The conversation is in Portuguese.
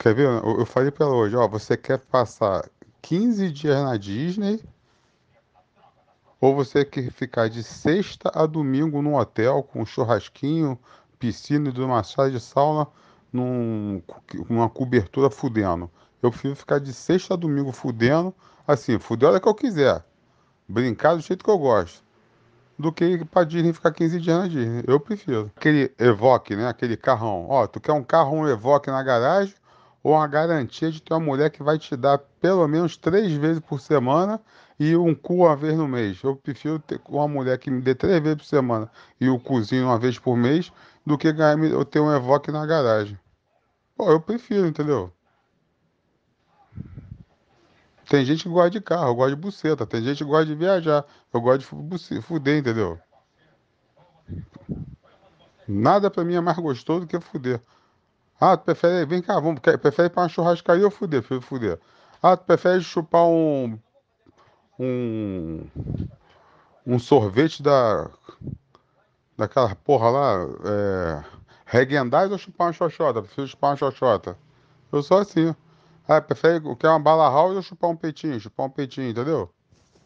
Quer ver? Eu, eu falei para ela hoje, ó, você quer passar 15 dias na Disney ou você quer ficar de sexta a domingo num hotel com um churrasquinho, piscina e massagem de sauna, num, numa cobertura fudendo. Eu prefiro ficar de sexta a domingo fudendo, assim, fudendo a é hora que eu quiser, brincar do jeito que eu gosto, do que ir pra Disney ficar 15 dias na Disney. Eu prefiro. Aquele Evoque, né? Aquele carrão. Ó, tu quer um carro, um Evoque na garagem ou a garantia de ter uma mulher que vai te dar pelo menos três vezes por semana e um cu uma vez no mês. Eu prefiro ter uma mulher que me dê três vezes por semana e o cozinho uma vez por mês do que eu ter um Evoque na garagem. Pô, eu prefiro, entendeu? Tem gente que gosta de carro, eu gosto de buceta. Tem gente que gosta de viajar, eu gosto de fuder, entendeu? Nada para mim é mais gostoso do que fuder. Ah, tu prefere, vem cá, vamos, prefere ir pra uma churrascaria ou fuder? Prefere fuder. Ah, tu prefere chupar um. Um. Um sorvete da. Daquela porra lá. É, Regendais ou chupar uma xoxota? Prefiro chupar uma xoxota. Eu sou assim. Ah, prefere, quer uma bala house ou chupar um peitinho? Chupar um peitinho, entendeu?